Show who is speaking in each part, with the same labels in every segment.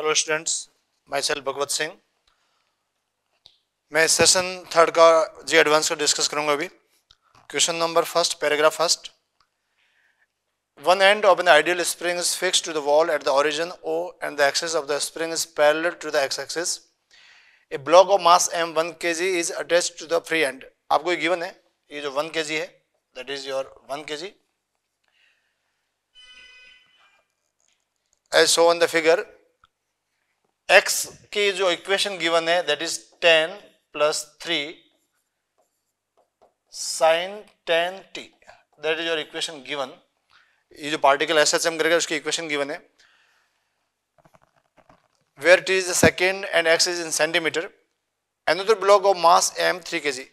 Speaker 1: Hello students myself Bhagwat Singh मैं session third का जी advance का डिस्कस करूंगा अभी question number first paragraph first one end of an ideal spring is fix to the wall at the origin O and the axis of the spring is parallel to the x axis a block of mass m one के जी is attach to the free end आपको given है ये जो one के जी है that is your one के g as show on the figure x की जो इक्वेशन गिवन है that is ten plus three sine ten t that is your equation given ये जो पार्टिकल एस एच एम करेगा उसकी इक्वेशन गिवन है where is the second and x is in centimetre centimeter block of mass m three k g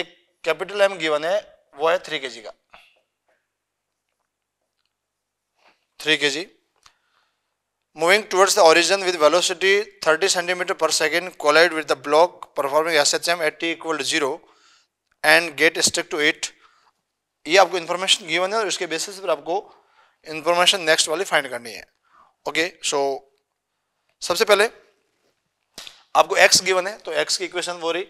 Speaker 1: एक capital M given है वो है three k जी का three k ji Moving towards the origin with velocity 30 cm per second collide with the block performing SHM at t equal to 0 and get stuck to it. ये आपको information given है और इसके basis पर आपको information next वाली find करनी है ओके सो सबसे पहले आपको एक्स गिवन है तो एक्स की इक्वेशन वो रही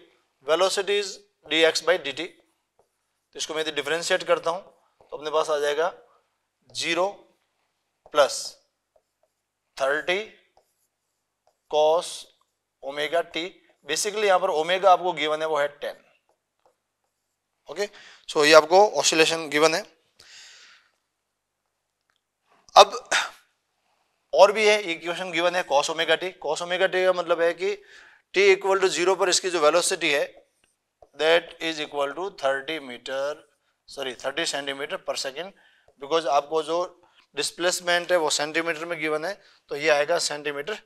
Speaker 1: velocity is d x by d t तो इसको मैं यदि डिफ्रेंशिएट करता हूँ तो अपने पास आ जाएगा zero plus thirty cos omega t basically यहां पर ओमेगा आपको गिवन है वो है टेन ओके सो ये आपको ऑसिलेशन गिवन है अब और भी है क्वेश्चन गिवन है cos omega t cos omega t का मतलब है कि टी इक्वल टू जीरो पर इसकी जो वेलोसिटी है that is equal to thirty metre sorry thirty centimetre per second because आपको जो डिस्प्लेसमेंट है वो सेंटीमीटर में गिवन है तो ये आएगा सेंटीमीटर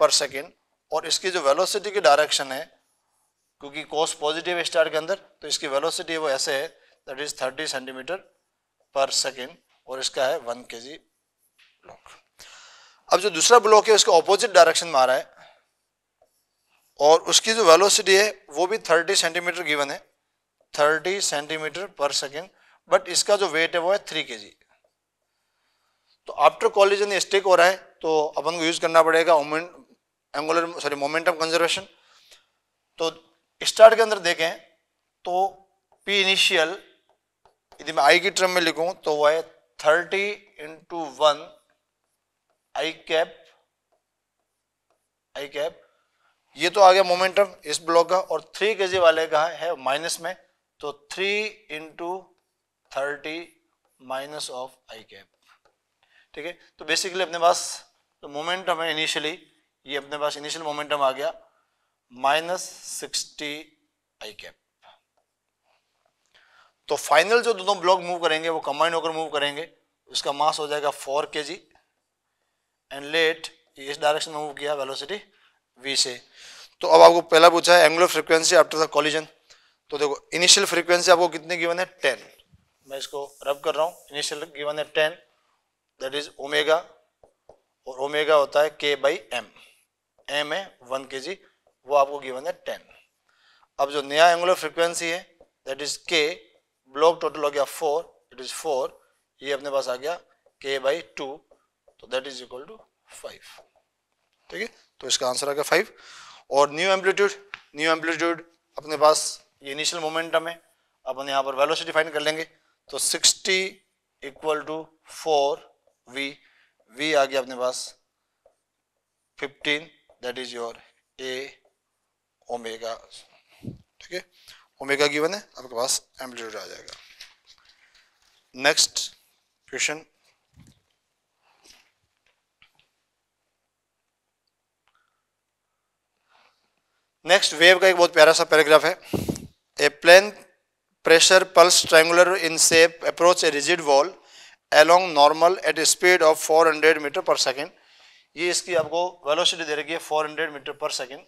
Speaker 1: पर सेकेंड और इसकी जो वेलोसिटी की डायरेक्शन है क्योंकि कोस पॉजिटिव है स्टार के अंदर तो इसकी वेलोसिटी वो ऐसे है that is thirty centimetre per second और इसका है वन के जी ब्लॉक अब जो दूसरा ब्लॉक है उसके ऑपोजिट डायरेक्शन में आ रहा है और उसकी जो वेलोसिटी है वो भी थर्टी सेंटीमीटर गिवन है thirty centimetre per second but इसका जो वेट है वो है थ्री के जी तो आफ्टर कॉलेज यदि स्टेक हो रहा है तो अपन को यूज़ करना पड़ेगा एंगुलर सॉरी मोमेंटम कंजर्वेशन तो स्टार्ट के अंदर देखें तो पी इनिशियल यदि मैं आई की टर्म में लिखूं तो वह है thirty into one i cap i cap ये तो आ गया मोमेंटम इस ब्लॉक का और थ्री के जी वाले का है माइनस में तो three into thirty minus of i cap ठीक है तो बेसिकली अपने पास तो मोमेंटम है इनिशियली ये अपने पास इनिशियल मोमेंटम आ गया माइनस सिक्सटी आई कैप तो फाइनल जो दोनों ब्लॉक मूव करेंगे वो कंबाइन होकर मूव करेंगे उसका मास हो जाएगा four k g and let इस डायरेक्शन में मूव किया वेलोसिटी वी से तो अब आपको पहला पूछा है angular frequency after the collision तो देखो इनिशियल फ्रीक्वेंसी आपको कितने गिवन है टेन मैं इसको रब कर रहा हूँ इनिशियल गिवन है टेन दैट इज ओमेगा और ओमेगा होता है के बाई एम एम है वन के जी वो आपको गिवन है टेन अब जो नया एंगुलर फ्रिक्वेंसी है that is k block total हो गया फोर इट इज फोर ये अपने पास आ गया के बाई टू तो that is equal to five ठीक है तो इसका आंसर आ गया फाइव और न्यू एम्पलीट्यूड न्यू एम्पलीट्यूड अपने पास ये इनिशियल मोमेंटम है अपन यहाँ पर वेलोसिटी फाइन कर लेंगे तो sixty equal to four v v आ गया अपने पास 15 that is your a omega ठीक है ओमेगा गिवन है आपके पास एम्पलीट्यूड आ जाएगा नेक्स्ट क्वेश्चन नेक्स्ट वेव का एक बहुत प्यारा सा पैराग्राफ है a plane pressure pulse triangular in shape approach a rigid wall along normal at a speed of 400 metre per second ये इसकी आपको वेलोसिटी दे रखी है 400 metre per second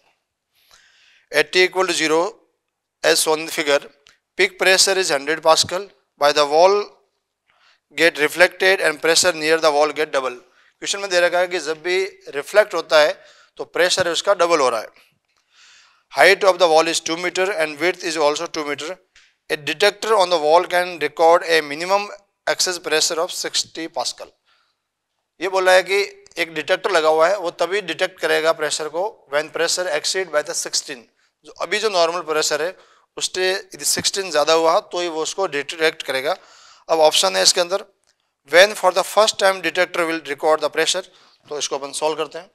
Speaker 1: at t equal to zero as shown figure peak pressure is 100 pascal by the wall get reflected and pressure near the wall get double question में दे रखा है कि जब भी रिफ्लेक्ट होता है तो प्रेशर उसका डबल हो रहा है height of the wall is 2 meter and width is also 2 meter a detector on the wall can record a minimum excess pressure of 60 pascal ये बोला है कि एक डिटेक्टर लगा हुआ है वो तभी डिटेक्ट करेगा प्रेशर को when pressure exceed by the 16 जो अभी जो नॉर्मल प्रेशर है उससे यदि 16 ज़्यादा हुआ तो ही वो उसको डिटेक्ट करेगा अब ऑप्शन है इसके अंदर when for the first time detector will record the pressure तो इसको अपन सॉल्व करते हैं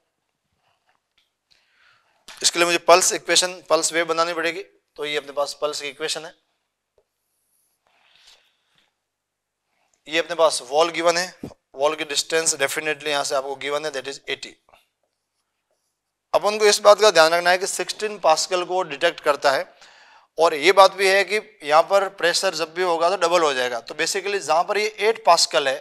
Speaker 1: इसके लिए मुझे पल्स इक्वेशन पल्स वेव बनानी पड़ेगी तो ये अपने पास पल्स की इक्वेशन है ये अपने पास वॉल गिवन है वॉल की डिस्टेंस डेफिनेटली यहां से आपको गिवन है दैट इज 80 अपन को इस बात का ध्यान रखना है कि 16 पास्कल को डिटेक्ट करता है और ये बात भी है कि यहां पर प्रेशर जब भी होगा तो डबल हो जाएगा तो बेसिकली जहां पर ये 8 पास्कल है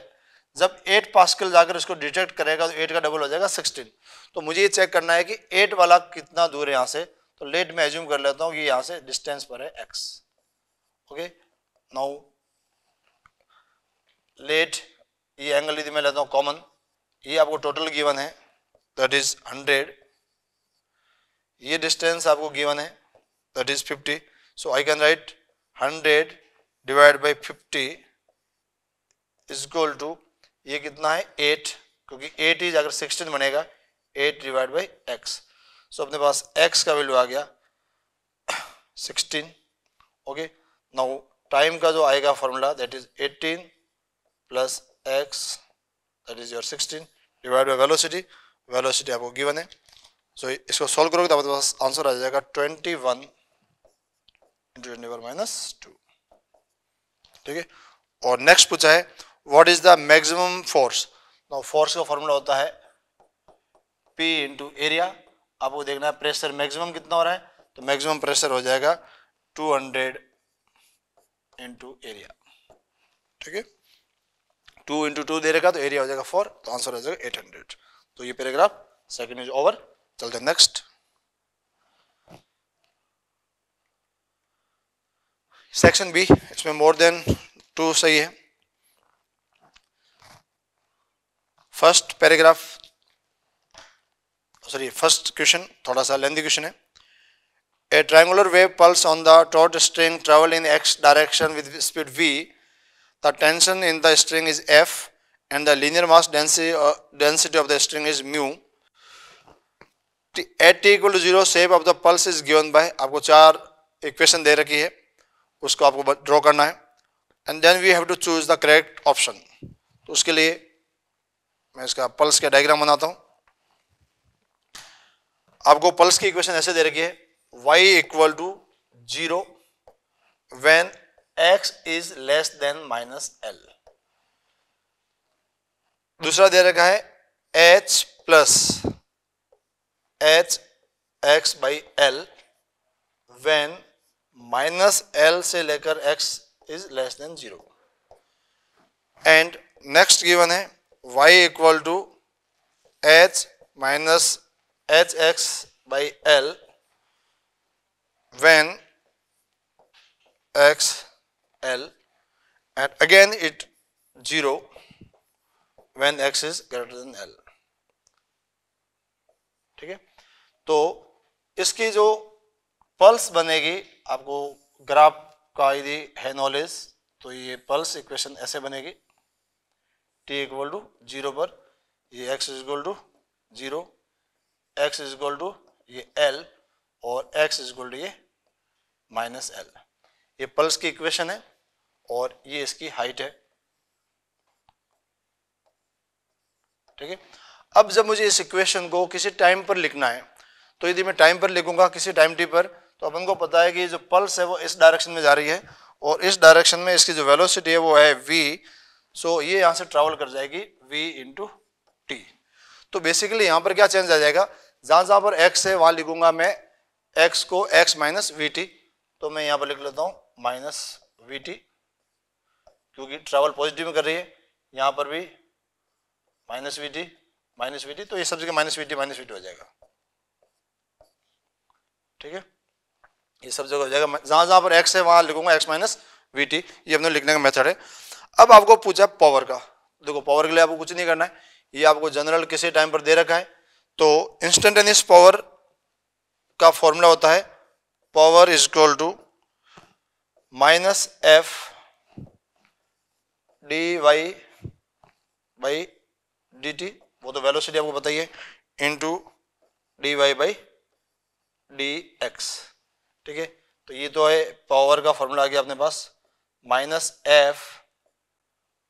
Speaker 1: जब 8 पास्कल जाकर इसको डिटेक्ट करेगा तो 8 का डबल हो जाएगा 16 तो मुझे ये चेक करना है कि 8 वाला कितना दूर है यहां से तो लेट मैं एज्यूम कर लेता हूं कि यहां से डिस्टेंस पर है एक्स ओके नाउ लेट ये एंगल यदि मैं लेता हूँ कॉमन ये आपको टोटल गिवन है दैट इज हंड्रेड ये डिस्टेंस आपको गिवन है that is fifty so I can write hundred divide by fifty is equal to ये कितना है एट क्योंकि एट इज अगर सिक्सटीन बनेगा eight divide by x so अपने पास एक्स का वैल्यू आ गया सिक्सटीन ओके नाउ टाइम का जो आएगा formula that is eighteen plus x that is your sixteen divide by velocity velocity आपको गिवन है सो so, इसको सॉल्व करोगे तो आपके पास आंसर आ जाएगा twenty one into ten minus two ठीक है और नेक्स्ट पूछा है what is the maximum force force का फॉर्मूला होता है पी इंटू एरिया आपको देखना है प्रेशर मैक्सिमम कितना हो रहा है तो मैक्सिमम प्रेशर हो जाएगा 200 हंड्रेड इंटू एरिया ठीक है टू इंटू टू दे रहेगा तो एरिया हो जाएगा फोर तो आंसर हो जाएगा एट हंड्रेड तो ये पैराग्राफ सेकंड इज ओवर चलते नेक्स्ट सेक्शन बी इसमें मोर देन टू सही है first paragraph sorry first question थोड़ा सा लेंदी क्वेश्चन है a triangular wave pulse on the taut string travel in x direction with speed v The tension in the string is F and the linear mass density, uh, density of the string is mu. T, at t equal to zero shape of the pulse is given by आपको चार equation दे रखी है उसको आपको draw करना है and then we have to choose the correct option तो उसके लिए मैं इसका पल्स का डायग्राम बनाता हूँ आपको पल्स की इक्वेशन ऐसे दे रखी है y equal to zero when x is less than minus l दूसरा दे रखा है h plus h x by l when minus l से लेकर x is less than zero and next given है y equal to h minus h x by l when x L and again it 0 when x is greater than L ठीक है तो इसकी जो pulse बनेगी आपको ग्राफ का यदि है नॉलेज तो ये पल्स इक्वेशन ऐसे बनेगी t इक्वल टू जीरो पर ये x is equal to zero x is equal to ये l और x इज इक्वल टू ये माइनस एल ये पल्स की इक्वेशन है और ये इसकी हाइट है ठीक है अब जब मुझे इस इक्वेशन को किसी टाइम पर लिखना है तो यदि मैं टाइम पर लिखूंगा किसी टाइम टी पर तो अपन को पता है कि जो पल्स है वो इस डायरेक्शन में जा रही है और इस डायरेक्शन में इसकी जो वेलोसिटी है वो है वी सो ये यहाँ से ट्रेवल कर जाएगी वी इंटू टी तो बेसिकली यहाँ पर क्या चेंज आ जाएगा जहाँ जहाँ पर एक्स है वहाँ लिखूंगा मैं एक्स को एक्स माइनस वी टी तो मैं यहाँ पर लिख लेता हूँ माइनस वी टी क्योंकि ट्रैवल पॉजिटिव में कर रही है यहाँ पर भी minus v t minus v t तो ये सब जगह minus v t minus v t हो जाएगा ठीक है ये सब जगह हो जाएगा जहाँ जहाँ पर एक्स है वहाँ लिखूंगा एक्स माइनस वी टी ये अपने लिखने का मेथड है अब आपको पूछा पावर का देखो पावर के लिए आपको कुछ नहीं करना है ये आपको जनरल किसी टाइम पर दे रखा है तो इंस्टेंटेनियस पावर का फॉर्मूला होता है power is equal to minus f d y by d t वो तो वेलोसिटी आपको बताइए into d y by d x ठीक है तो ये तो है पावर का फॉर्मूला आ गया अपने पास माइनस एफ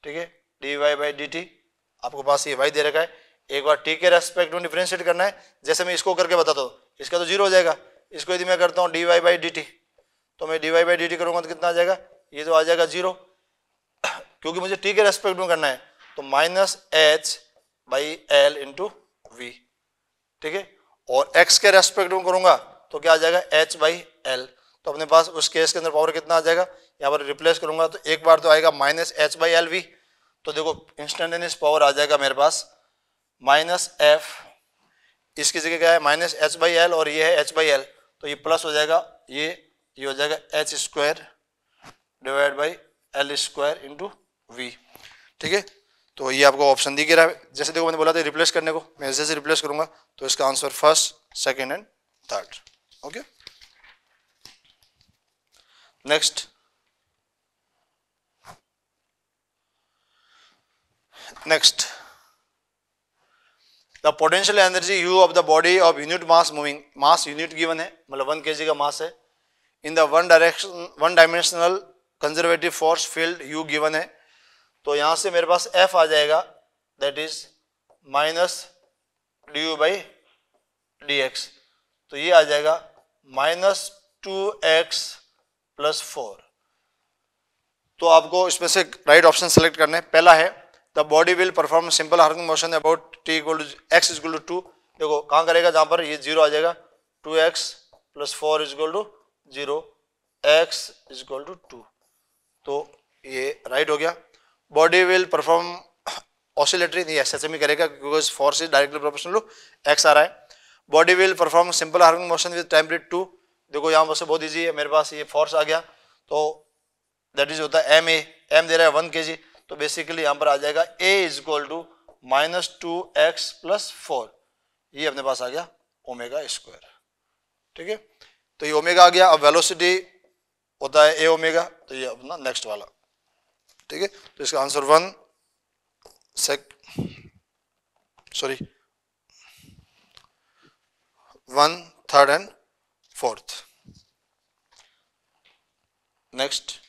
Speaker 1: ठीक है d y by d t आपको पास ये वाई दे रखा है एक बार टी के रेस्पेक्ट में डिफ्रेंशिएट करना है जैसे मैं इसको करके बताता हूँ इसका तो जीरो हो जाएगा इसको यदि मैं करता हूँ d y by d t तो मैं d y by d t करूँगा तो कितना आ जाएगा ये तो आ जाएगा जीरो क्योंकि मुझे टी के रेस्पेक्ट में करना है तो minus h by l into v ठीक है और एक्स के रेस्पेक्ट में करूंगा तो क्या आ जाएगा एच बाई एल तो अपने पास उस केस के अंदर पावर कितना आ जाएगा यहाँ पर रिप्लेस करूंगा तो एक बार तो आएगा minus h by l v तो देखो इंस्टेंटेनियस पावर आ जाएगा मेरे पास माइनस एफ इसकी जगह क्या है माइनस एच बाई एल और ये है एच बाई एल तो ये प्लस हो जाएगा ये ये हो जाएगा h square divide by l square into v ठीक है तो ये आपको ऑप्शन दिख रहा है जैसे देखो मैंने बोला था रिप्लेस करने को मैं जैसे रिप्लेस करूंगा तो इसका answer first second and third okay next next the potential energy U of the body of unit mass moving mass unit given है मतलब वन के का मास है in the one direction one dimensional conservative force field U given है तो यहाँ से मेरे पास एफ आ जाएगा that is minus d U by d x तो ये आ जाएगा minus two x plus four तो आपको इसमें से राइट ऑप्शन सेलेक्ट करने पहला है the body will perform simple harmonic motion about t equal to x is to two देखो कहाँ करेगा जहाँ पर ये जीरो आ जाएगा two x plus four is to zero x is to two तो ये राइट हो गया बॉडी विल परफॉर्म ऑसिलेटरी नहीं एस एस एम ही करेगा because force is directly proportional to x आ रहा है body will perform simple harmonic motion with time to देखो यहाँ वैसे बहुत ईजी है मेरे पास ये फोर्स आ गया तो दैट इज होता है एम ए एम दे रहा है वन के जी तो बेसिकली यहाँ पर आ जाएगा a is equal to minus two x plus four ये अपने पास आ गया ओमेगा स्क्वायर ठीक है तो ये ओमेगा आ गया अब वेलोसिटी होता है ए ओमेगा तो ये अपना नेक्स्ट वाला ठीक है तो इसका answer one sec sorry one third and fourth next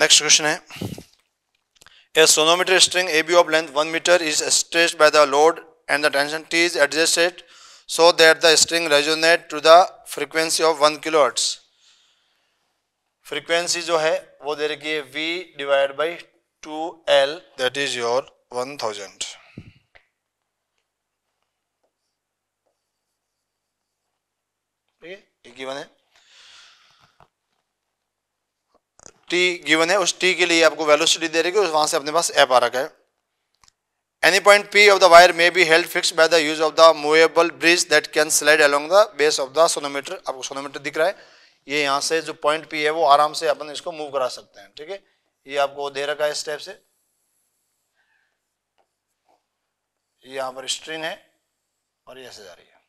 Speaker 1: next question है a sonometer string A B of length one metre is stretch by the load and the tension T is adjusted so that the string resonate to the frequency of one kilo hertz frequency जो है वो दे रखिए v divide by two l that is your one thousand ठीक है एक है T given है उस टी के लिए आपको वेलोसिटी दे रही है वहाँ से अपने पास एप आ रखा है any point P of the wire may be held fix by the use of the movable bridge that can slide along the base of the sonometer आपको सोनोमीटर दिख रहा है ये यहाँ से जो पॉइंट पी है वो आराम से अपन इसको मूव करा सकते हैं ठीक है ये आपको दे रखा है स्टेप से ये यहाँ पर स्ट्रिंग है और ये ऐसे जा रही है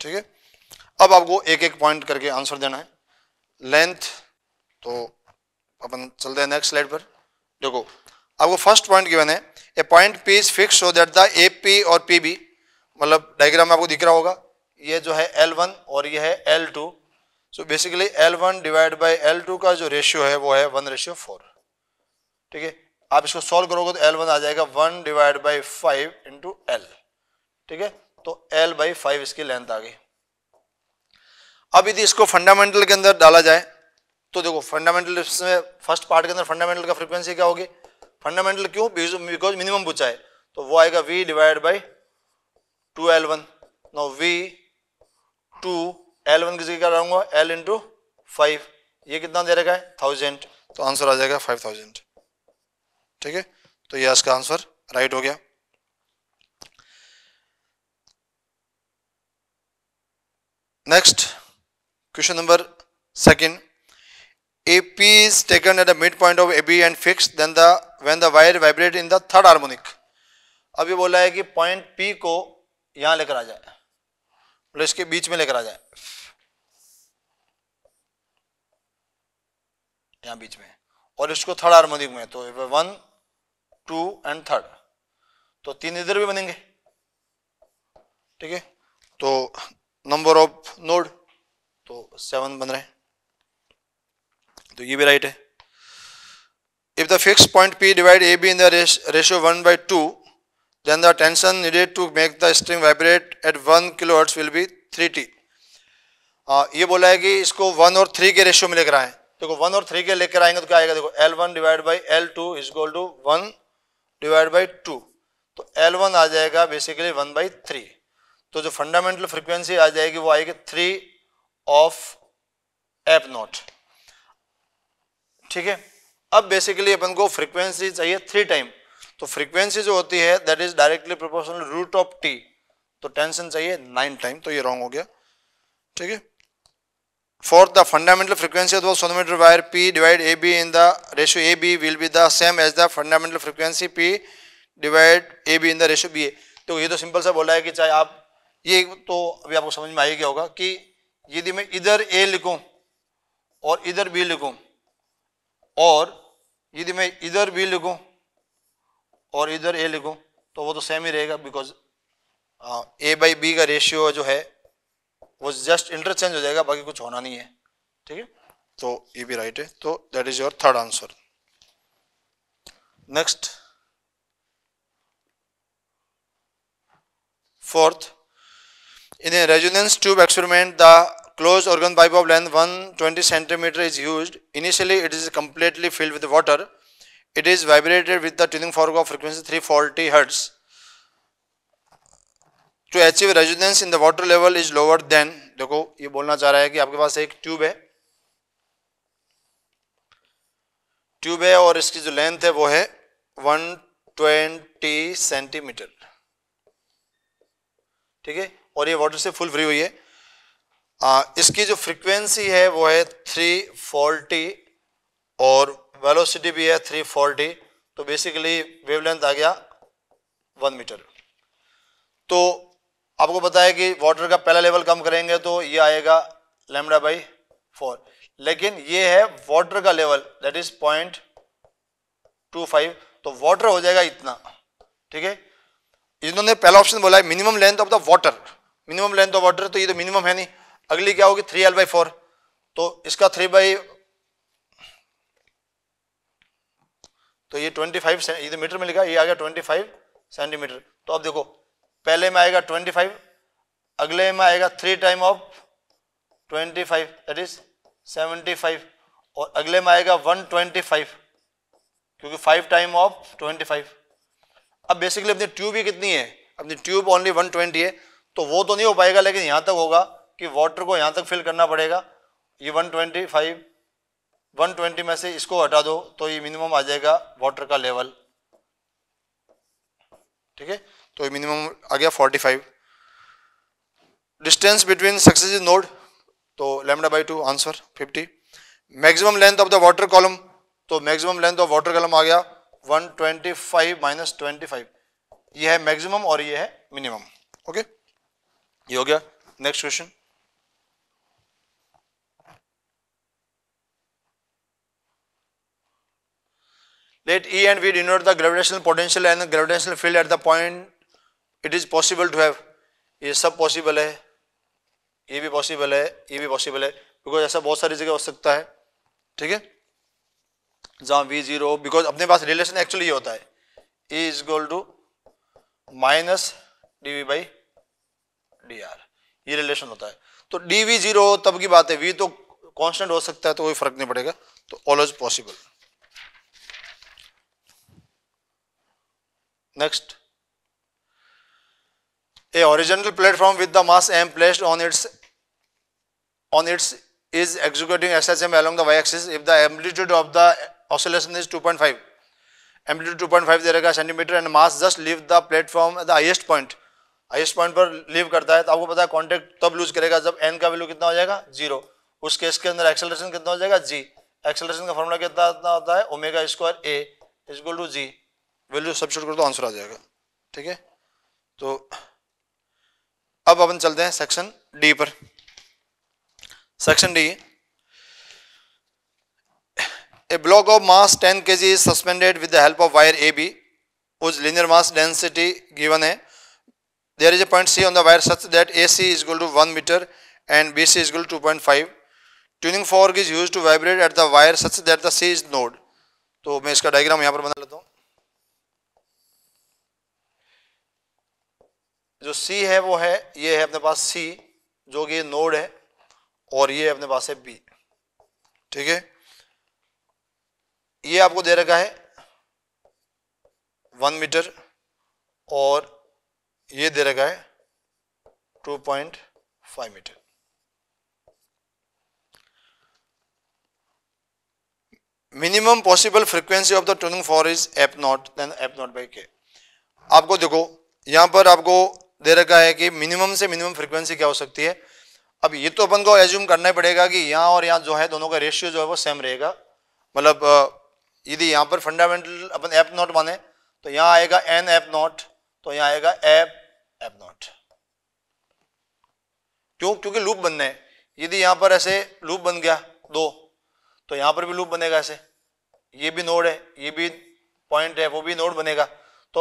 Speaker 1: ठीक है अब आपको एक एक पॉइंट करके आंसर देना है लेंथ तो अपन चलते हैं नेक्स्ट स्लाइड पर देखो आपको फर्स्ट पॉइंट गिवन है a point P is fix so that the A P और पी बी मतलब डायग्राम में आपको दिख रहा होगा ये जो है एल वन और ये है l two so basically l one divide by l two का जो रेशियो है वो है वन रेशियो फोर ठीक है आप इसको सॉल्व करोगे तो एल वन आ जाएगा one divide by five into l ठीक है तो एल बाई फाइव इसकी लेंथ आ गई अब यदि इसको फंडामेंटल के अंदर डाला जाए तो देखो फंडामेंटल में फर्स्ट पार्ट के अंदर फंडामेंटल का फ्रीक्वेंसी क्या होगी फंडामेंटल क्यों बिकॉज मिनिमम पूछा है तो वो आएगा v divide by two l one no v two l one किसी क्या रहूंगा एल इंटू फाइव ये कितना दे रखा है थाउजेंड तो आंसर आ जाएगा फाइव थाउजेंड ठीक है तो यह इसका आंसर राइट हो गया next question number second AP is taken at the midpoint of AB and fixed then the when the wire vibrate in the third harmonic अभी बोला है कि पॉइंट P को यहां लेकर आ जाए मतलब इसके बीच में लेकर आ जाए यहां बीच में और इसको थर्ड हार्मोनिक में तो वन टू एंड थर्ड तो तीन इधर भी बनेंगे ठीक है तो नंबर ऑफ नोड तो सेवन बन रहे हैं तो ये भी राइट है if the fix point P divide A B in the ratio one by two the tension needed to make the string vibrate at one kilo hertz will be three T ये बोला है कि इसको one और three के ratio में लेकर आए देखो वन और थ्री के लेकर आएंगे तो क्या आएगा देखो l one divide by l two is equal to one divide by two तो एल वन आ जाएगा बेसिकली वन बाई थ्री तो जो फंडामेंटल फ्रिक्वेंसी आ जाएगी वो आएगी थ्री ऑफ एप नॉट ठीक है अब बेसिकली अपन को फ्रीक्वेंसी चाहिए थ्री टाइम तो फ्रीक्वेंसी जो होती है that is directly proportional root of T तो टेंशन चाहिए नाइन टाइम तो ये रॉन्ग हो गया ठीक है the fundamental for of sonometer wire P divide A B in the ratio A B will be the same as the fundamental frequency P divide A B in the ratio B A तो ये तो simple सा बोला है कि चाहे आप ये तो अभी आपको समझ में आ गया होगा कि यदि मैं इधर ए लिखूं और इधर बी लिखूं और यदि मैं इधर बी लिखूं और इधर ए लिखूं तो वो तो सेम ही रहेगा बिकॉज ए बाई बी का रेशियो जो है वो जस्ट इंटरचेंज हो जाएगा बाकी कुछ होना नहीं है ठीक है तो ये भी राइट है तो that is your third answer next fourth in a resonance tube experiment the close organ pipe of length 120 centimetre is use initially it is completely filled with water it is vibrated with the tuning fork of frequency three forty hertz to achieve resonance in the water level is lower then देखो ये बोलना चाह रहा है कि आपके पास एक tube है ट्यूब है और इसकी जो लेंथ है वो है वन ट्वेंटी सेंटीमीटर ठीक है और ये वाटर से फुल फ्री हुई है आ, इसकी जो फ्रीक्वेंसी है वो है थ्री फोर्टी और वेलोसिटी भी है थ्री फोर्टी तो बेसिकली वेवलेंथ आ गया वन मीटर तो आपको बताया कि वाटर का पहला लेवल कम करेंगे तो ये आएगा लेमडा बाई फोर लेकिन ये है वाटर का लेवल that is point two five तो वाटर हो जाएगा इतना ठीक है इन्होंने पहला ऑप्शन बोला है minimum length of the water minimum length of water तो ये तो मिनिमम है नहीं अगली क्या होगी थ्री एल बाई फोर तो इसका थ्री बाई तो ये ट्वेंटी फाइव ये मीटर तो में लिखा ये आ गया ट्वेंटी फाइव सेंटीमीटर तो अब देखो पहले में आएगा ट्वेंटी फाइव अगले में आएगा three time of twenty five that is seventy five और अगले में आएगा वन ट्वेंटी फाइव क्योंकि five time of twenty five अब बेसिकली अपनी ट्यूब ही कितनी है अपनी ट्यूब ओनली वन ट्वेंटी है तो वो तो नहीं हो पाएगा लेकिन यहाँ तक होगा कि वाटर को यहाँ तक फिल करना पड़ेगा ये 125 120 में से इसको हटा दो तो ये मिनिमम आ जाएगा वाटर का लेवल ठीक है तो ये मिनिमम आ गया 45 डिस्टेंस बिटवीन सक्सेसिव नोड तो lambda by two answer 50 maximum length of the water column तो maximum length of water column आ गया 125 twenty five minus twenty five ये है मैक्सिमम और ये है मिनिमम ओके ये हो गया next question Let E and V denote the gravitational potential and the gravitational field at the point it is possible to have. ये सब possible है ये भी possible है ये भी possible है because ऐसा बहुत सारी जगह हो सकता है ठीक है जहाँ V जीरो बिकॉज अपने पास रिलेशन एक्चुअली ये होता है E is equal to minus d V by d r ये रिलेशन होता है तो डी वी जीरो तब की बात है V तो कांस्टेंट हो सकता है तो कोई फर्क नहीं पड़ेगा तो all is possible Next, a horizontal platform with the mass m placed on its on its is executing SSM along the y-axis if the amplitude of the oscillation is 2.5. Amplitude 2.5 दे रखा centimetre and mass just leave the platform the highest point highest point पर leave करता है तो आपको पता है contact तब लूज करेगा जब एन का वैल्यू कितना हो जाएगा जीरो उस केस के अंदर एक्सेलरेशन कितना हो जाएगा जी एक्सेलरेशन का फॉर्मूला कितना होता है omega square a equal to g value substitute कर दो तो आंसर आ जाएगा ठीक है तो अब अपन चलते हैं सेक्शन डी पर section D a block of mass 10 k ji is suspended with the help of wire A B whose linear mass density given है there is a point C on the wire such that A C is equal to one metre and B C is equal to point five tuning fork is use to vibrate at the wire such that the C is node तो मैं इसका diagram यहाँ पर बना लेता हूँ जो सी है वो है ये है अपने पास सी जो कि नोड है और ये अपने पास है बी ठीक है ये आपको दे रखा है वन मीटर और ये दे रखा है two point five metre minimum possible frequency of the turning for is f naught then f naught by k आपको देखो यहां पर आपको दे रखा है कि मिनिमम से मिनिमम फ्रिक्वेंसी क्या हो सकती है अब ये तो अपन को एज्यूम करना पड़ेगा कि यहाँ और यहाँ जो है दोनों का रेशियो जो है वो सेम रहेगा मतलब यदि यहाँ पर फंडामेंटल अपन एप नॉट माने तो यहाँ आएगा एन एप नॉट तो यहाँ आएगा एप एप नॉट क्यों क्योंकि लूप बनना है यदि यहाँ पर ऐसे लूप बन गया दो तो यहाँ पर भी लूप बनेगा ऐसे ये भी नोड है ये भी पॉइंट है वो भी नोड बनेगा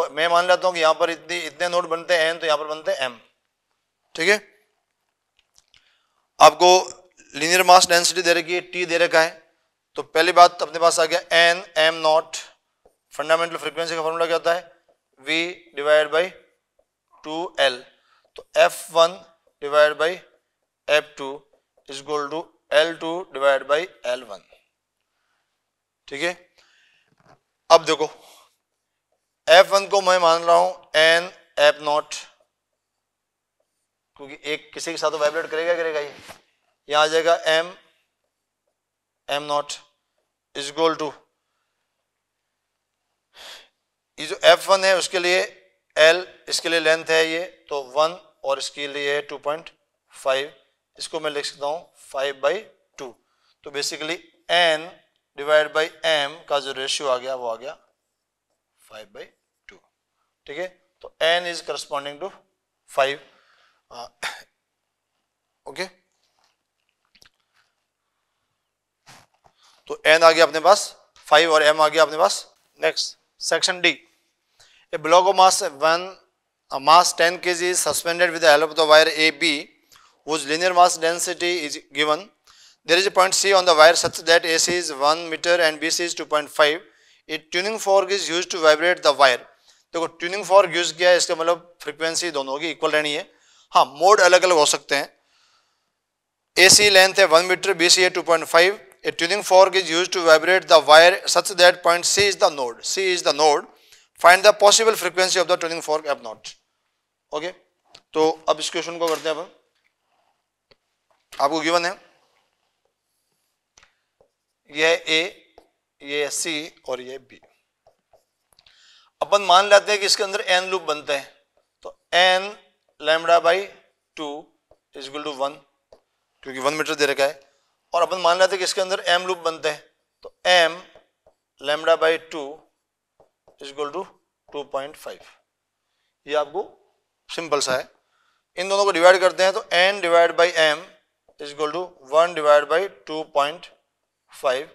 Speaker 1: तो मैं मान लेता हूं कि यहां पर इतनी इतने नोट बनते हैं एन तो यहां पर बनते हैं एम ठीक है आपको लिनियर मास डेंसिटी दे रखी है टी दे रखा है तो पहली बात तो अपने पास आ गया n m naught fundamental frequency का फॉर्मूला क्या होता है v divide by two l तो f one divide by f two is equal to l two divide by l one ठीक है अब देखो एफ वन को मैं मान रहा हूं एन एफ नॉट क्योंकि एक किसी के साथ वाइब्रेट तो करेगा करेगा ये यहां आ जाएगा m m naught is equal to ये जो एफ वन है उसके लिए एल इसके लिए लेंथ है ये तो वन और इसके लिए है टू पॉइंट फाइव इसको मैं लिख सकता हूं फाइव बाई टू तो basically n divide by m का जो रेशियो आ गया वो आ गया फाइव बाई ठीक है तो n is corresponding to five okay तो n आ गया अपने पास फाइव और एम आ गया अपने पास next section D a block of mass one mass ten k g suspended with help of the wire A B whose linear mass density is given there is point C on the wire such that A C is one metre and B C is two point five a tuning fork is use to vibrate the wire देखो tuning fork use किया है इसका मतलब frequency दोनों की equal रहनी है हाँ मोड अलग अलग हो सकते हैं ए सी लेंथ है वन मीटर बी सी है two point five a tuning fork is use to vibrate the wire such that point C is the node C is the node find the possible frequency of the tuning fork f naught okay तो अब इस question को करते हैं अपन आपको given है यह ए ये सी और ये बी अपन मान लेते हैं कि इसके अंदर एन लूप बनते हैं तो n lambda by two is two one क्योंकि वन मीटर दे रखा है और अपन मान लेते हैं कि इसके अंदर एम लूप बनते हैं तो m lambda by two is to two point five ये आपको सिंपल सा है इन दोनों को डिवाइड करते हैं तो n divide by m is equal to one divide by two point five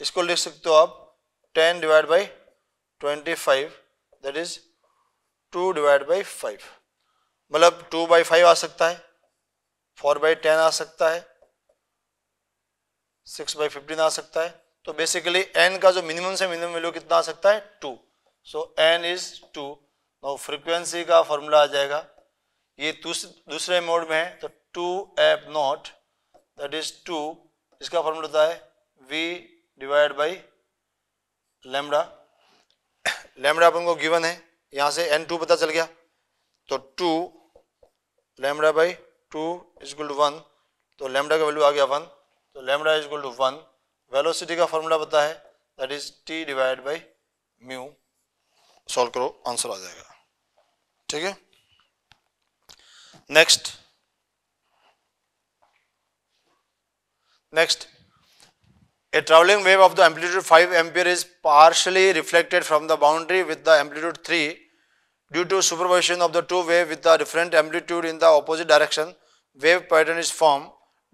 Speaker 1: इसको लिख सकते हो आप ten divide by twenty five that is two divide by five मतलब टू बाई फाइव आ सकता है फोर बाई टेन आ सकता है सिक्स बाई फिफ्टीन आ सकता है तो बेसिकली एन का जो मिनिमम से मिनिमम वैल्यू कितना आ सकता है two so n is two और फ्रीक्वेंसी का फॉर्मूला आ जाएगा ये दूसरे मोड में है तो two f naught that is two इसका फॉर्मूला होता है v divide by lambda lambda अपन को गिवन है यहाँ से एन टू पता चल गया तो two lambda by two is equal to one तो लेमडा का वैल्यू आ गया वन तो lambda is equal to one velocity का फॉर्मूला पता है that is T divide by mu solve करो आंसर आ जाएगा ठीक है next next A traveling wave of the amplitude 5 ampere is partially reflected from the boundary with the amplitude 3 due to superposition of the two waves with the different amplitude in the opposite direction. Wave pattern is formed.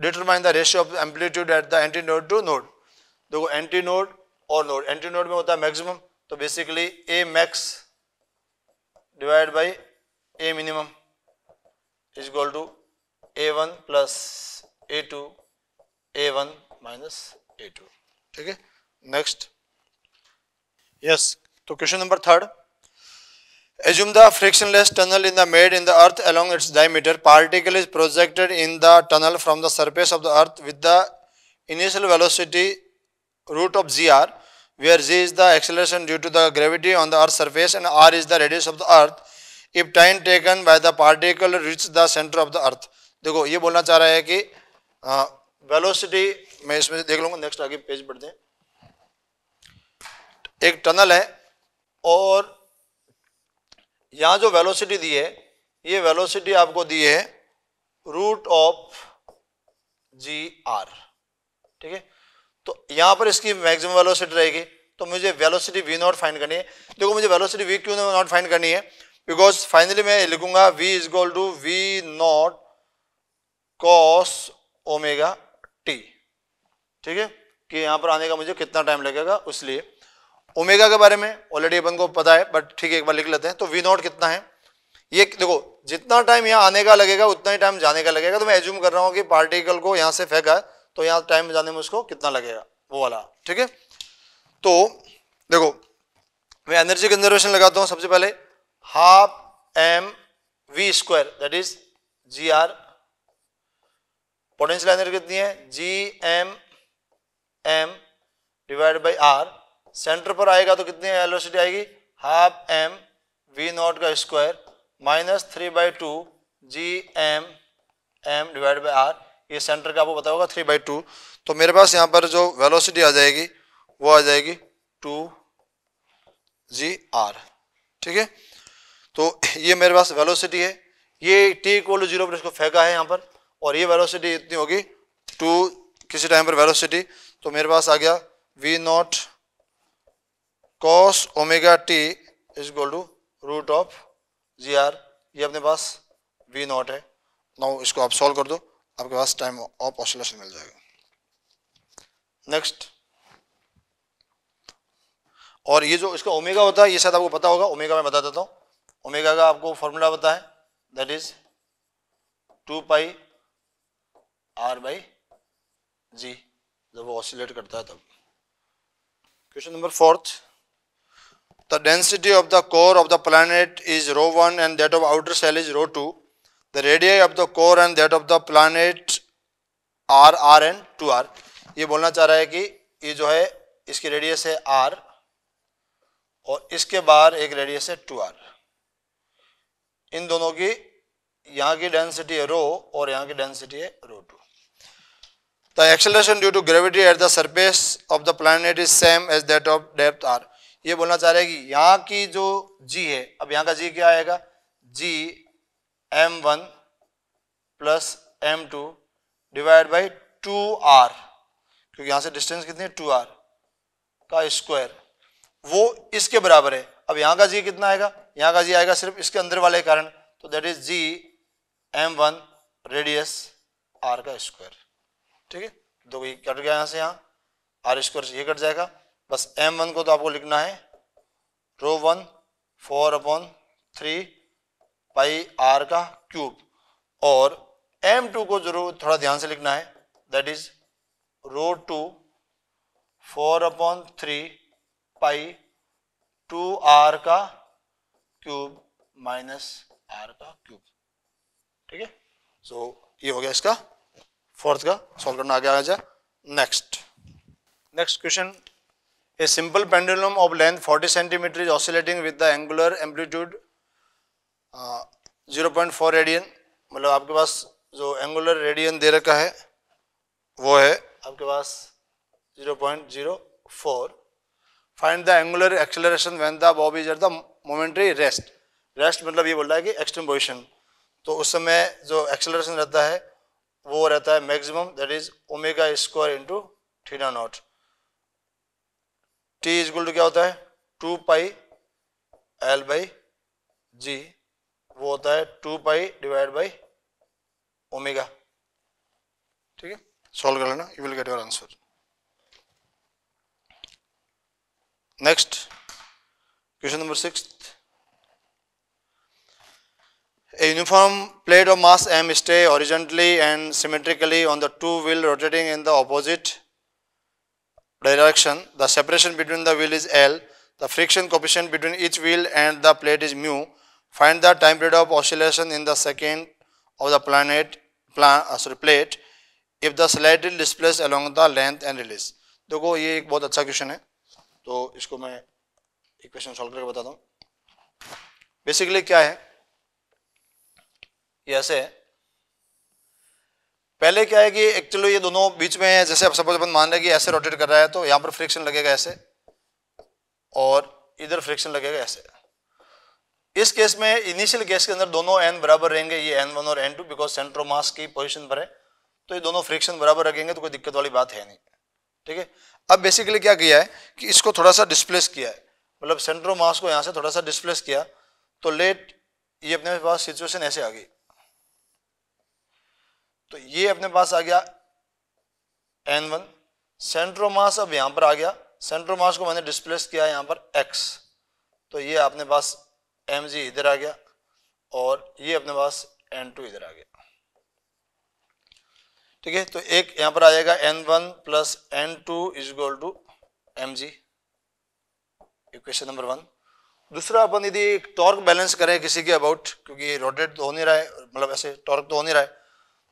Speaker 1: Determine the ratio of the amplitude at the antinode to node. देखो antinode or node. Antinode antinode maximum so basically a max divided by a minimum is equal to a1 plus a2 a1 minus ठीक है next yes तो question number third assume the frictionless tunnel in the made in the earth along its diameter particle is projected in the tunnel from the surface of the earth with the initial velocity root of g R v R g is the acceleration due to the gravity on the earth surface and R is the radius of the earth if time taken by the particle reach the centre of the earth देखो ये बोलना चाह रहा है कि velocity मैं इसमें देख लूँगा नेक्स्ट आगे पेज बढ़ते हैं एक टनल है और यहाँ जो वेलोसिटी दी है ये वेलोसिटी आपको दी है रूट ऑफ जी आर ठीक है तो यहाँ पर इसकी मैक्सिमम वेलोसिटी रहेगी तो मुझे वेलोसिटी वी नॉट फाइंड करनी है देखो मुझे वेलोसिटी वी क्यों नॉट फाइंड करनी है बिकॉज फाइनली मैं लिखूंगा v is equal to v naught cos omega t ठीक है कि यहाँ पर आने का मुझे कितना टाइम लगेगा उसलिए ओमेगा के बारे में ऑलरेडी अपन को पता है बट ठीक है एक बार लिख लेते हैं तो वी नॉट कितना है ये देखो जितना टाइम यहाँ आने का लगेगा उतना ही टाइम जाने का लगेगा तो मैं एज्यूम कर रहा हूँ कि पार्टिकल को यहाँ से फेंका है तो यहाँ टाइम जाने में उसको कितना लगेगा वो वाला ठीक है तो देखो मैं एनर्जी कंजर्वेशन लगाता हूँ सबसे पहले half m v square that is g R potential energy कितनी है G M m divide by R centre पर आएगा तो कितनी एलोसिटी आएगी हाफ एम वी नॉट का square minus three by two G M m divide by R ये centre का आपको बताओ थ्री बाई टू तो मेरे पास यहाँ पर जो वेलोसिटी आ जाएगी वो आ जाएगी टू जी आर ठीक है तो ये मेरे पास वेलोसिटी है ये टी इक्वल टू जीरो पर इसको फेंका है यहाँ पर और ये वेलोसिटी इतनी होगी टू किसी टाइम पर वेलोसिटी तो मेरे पास आ गया v naught cos omega t is equal to root of g R ये अपने पास वी नॉट है नाउ इसको आप सॉल्व कर दो आपके पास टाइम ऑफ ऑसिलेशन मिल जाएगा नेक्स्ट और ये जो इसका ओमेगा होता है ये शायद आपको पता होगा ओमेगा मैं बता देता हूँ ओमेगा का आपको फॉर्मूला पता है that is two pi R by g जब वो ऑसिलेट करता है तब question number fourth the density of the core of the planet is rho one and that of outer shell is rho two the radii of the core and that of the planet are R and two R ये बोलना चाह रहा है कि ये जो है इसकी रेडियस है आर और इसके बाहर एक रेडियस है टू आर इन दोनों की यहाँ की डेंसिटी है रो और यहाँ की डेंसिटी है rho two The acceleration due to gravity at the surface of the planet is same as that of depth r. ये बोलना चाह रहे हैं कि यहाँ की जो g है अब यहाँ का g क्या आएगा g m1 one plus m two divide by two R क्योंकि यहाँ से डिस्टेंस कितनी है टू आर का स्क्वायर वो इसके बराबर है अब यहाँ का जी कितना आएगा यहाँ का जी आएगा सिर्फ इसके अंदर वाले कारण तो that is G m one radius R का स्क्वायर ठीक है दो ये कट गया यहाँ से यहाँ आर स्क्वायर ये कट जाएगा बस एम वन को तो आपको लिखना है rho one four upon three pi R का क्यूब और एम टू को जरूर थोड़ा ध्यान से लिखना है that is rho two four upon three pi two R का क्यूब माइनस आर का क्यूब ठीक है सो ये हो गया इसका फोर्थ का सॉल्व करना आगे आ जाए next next question a simple pendulum of length 40 centimetre is oscillating with the angular amplitude zero point four radian मतलब आपके पास जो एंगुलर रेडियन दे रखा है वो है आपके पास zero point zero four find the angular acceleration when the bob is the momentary rest rest मतलब ये बोल रहा है कि एक्सट्रीम पोजिशन तो उस समय जो एक्सेलरेशन रहता है वो रहता है maximum that is omega square into theta naught T is two क्या होता है two pi L by g वो होता है two pi divide by omega ठीक है सॉल्व कर लेना you will get your answer next question number six A uniform plate of mass m stay horizontally and symmetrically on the two wheel rotating in the opposite direction. The separation between the wheel is L. The friction coefficient between each wheel and the plate is mu. Find the time period of oscillation in the second of the planet plan, uh, sorry, plate if the slide is displaced along the length and release. देखो ये एक बहुत अच्छा question है तो इसको मैं equation solve करके बता हूँ बेसिकली क्या है ये ऐसे है पहले क्या है कि एक्चुअली ये दोनों बीच में है जैसे आप सपोज अपन मान रहे कि ऐसे रोटेट कर रहा है तो यहाँ पर फ्रिक्शन लगेगा ऐसे और इधर फ्रिक्शन लगेगा ऐसे इस केस में इनिशियल केस के अंदर दोनों एन बराबर रहेंगे ये एन वन और N two because centre of mass की पोजिशन पर है तो ये दोनों फ्रिक्शन बराबर रखेंगे तो कोई दिक्कत वाली बात है नहीं ठीक है अब बेसिकली क्या किया है कि इसको थोड़ा सा डिस्प्लेस किया है मतलब सेंट्रो मास को यहाँ से थोड़ा सा डिस्प्लेस किया तो लेट ये अपने पास सिचुएशन ऐसे आ गई तो ये अपने पास आ गया एन वन सेंट्रोमास अब यहाँ पर आ गया सेंट्रोमास को मैंने डिस्प्लेस किया यहाँ पर एक्स तो ये अपने पास एम जी इधर आ गया और ये अपने पास एन टू इधर आ गया ठीक है तो एक यहाँ पर आ जाएगा N one plus N two is equal to m g equation number one दूसरा अपन यदि टॉर्क बैलेंस करें किसी के अबाउट क्योंकि रोटेट तो हो नहीं रहा है मतलब ऐसे टॉर्क तो हो नहीं रहा है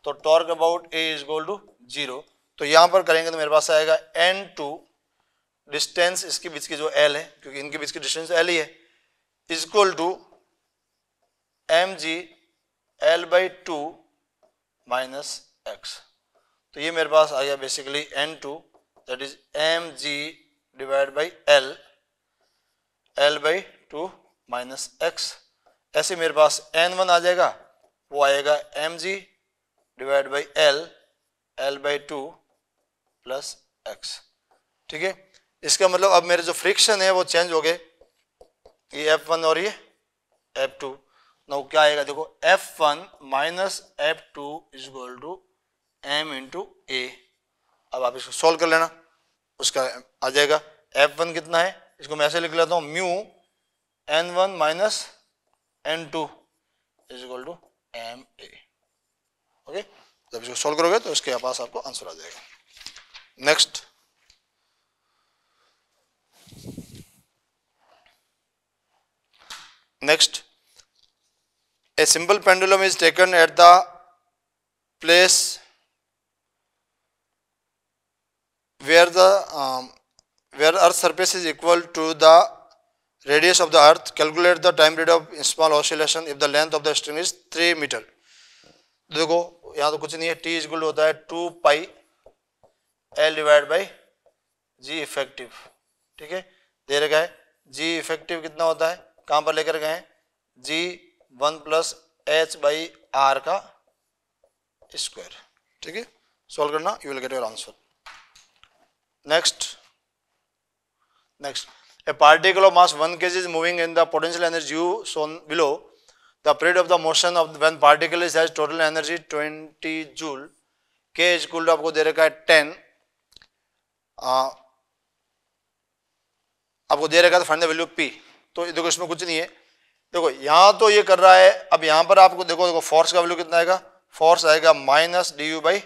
Speaker 1: तो torque about A is equal to zero तो यहाँ पर करेंगे तो मेरे पास आएगा एन टू डिस्टेंस इसके बीच की जो एल है क्योंकि इनके बीच की डिस्टेंस एल ही है is equal to m g L by two minus x तो ये मेरे पास आ गया basically N two that is m g divide by L L by two minus x ऐसे मेरे पास एन वन आ जाएगा वो आएगा m g divide by L L by two plus x ठीक है इसका मतलब अब मेरे जो फ्रिक्शन है वो चेंज हो गए ये एफ वन और ये एफ टू ना क्या आएगा देखो F one minus F two is equal to m into a अब आप इसको सॉल्व कर लेना उसका आ जाएगा एफ वन कितना है इसको मैं ऐसे लिख लेता हूँ mu N one minus N two is equal to m a okay जब इसको सोल्व करोगे तो इसके पास आपको आंसर आ जाएगा next next a simple pendulum is taken at the place where the where earth surface is equal to the radius of the earth calculate the time rate of small oscillation if the length of the string is three metre देखो यहाँ तो कुछ नहीं है T is equal होता है two pi L divide by g effective ठीक है दे रखा है जी इफेक्टिव कितना होता है कहाँ पर लेकर गए g one plus h by R का स्क्वायर ठीक है सॉल्व करना you will get your answer next next particle of mass one के जी is moving in the potential energy U shown below the period of the motion of when particle is has total energy 20 joule k is equal to आपको दे रखा है 10 आ, आपको दे रखा था find value p तो देखो इसमें कुछ नहीं है देखो यहाँ तो ये कर रहा है अब यहाँ पर आपको देखो देखो फोर्स का वैल्यू कितना आएगा फोर्स आएगा minus d U by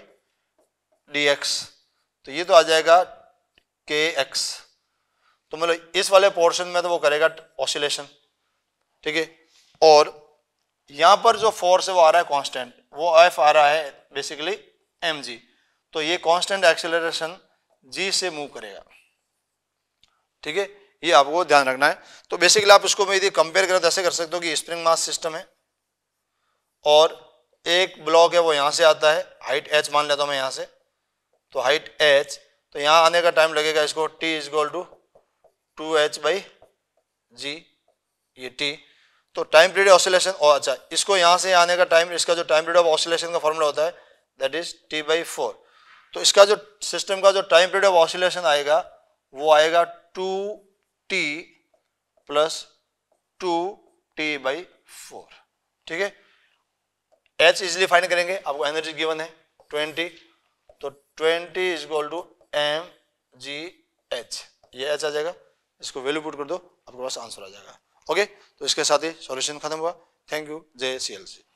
Speaker 1: d x तो ये तो आ जाएगा के एक्स तो मतलब इस वाले पोर्शन में तो वो करेगा ऑसिलेशन ठीक है और यहाँ पर जो फोर्स है वो आ रहा है कांस्टेंट वो एफ आ रहा है बेसिकली एम जी तो ये कांस्टेंट एक्सेलरेशन जी से मूव करेगा ठीक है ये आपको ध्यान रखना है तो बेसिकली आप इसको यदि कंपेयर करें तो ऐसे कर सकते हो कि स्प्रिंग मास सिस्टम है और एक ब्लॉक है वो यहाँ से आता है हाइट एच मान लेता हूँ मैं यहाँ से तो हाइट एच तो यहाँ आने का टाइम लगेगा इसको T is equal to two h by g ये टी तो टाइम पीरियड ऑसिलेशन और अच्छा इसको यहाँ से आने का टाइम इसका जो टाइम पीरियड ऑफ ऑसिलेशन का फॉर्मूला होता है that is T by four तो इसका जो सिस्टम का जो टाइम पीरियड ऑफ ऑसिलेशन आएगा वो आएगा two T plus two T by four ठीक है एच इजिली फाइन करेंगे आपको एनर्जी गिवन है ट्वेंटी तो twenty is equal to m g h ये एच आ जाएगा इसको वैल्यू पुट कर दो आपके पास आंसर आ जाएगा ओके तो इसके साथ ही सॉल्यूशन खत्म हुआ थैंक यू जय सी एल सी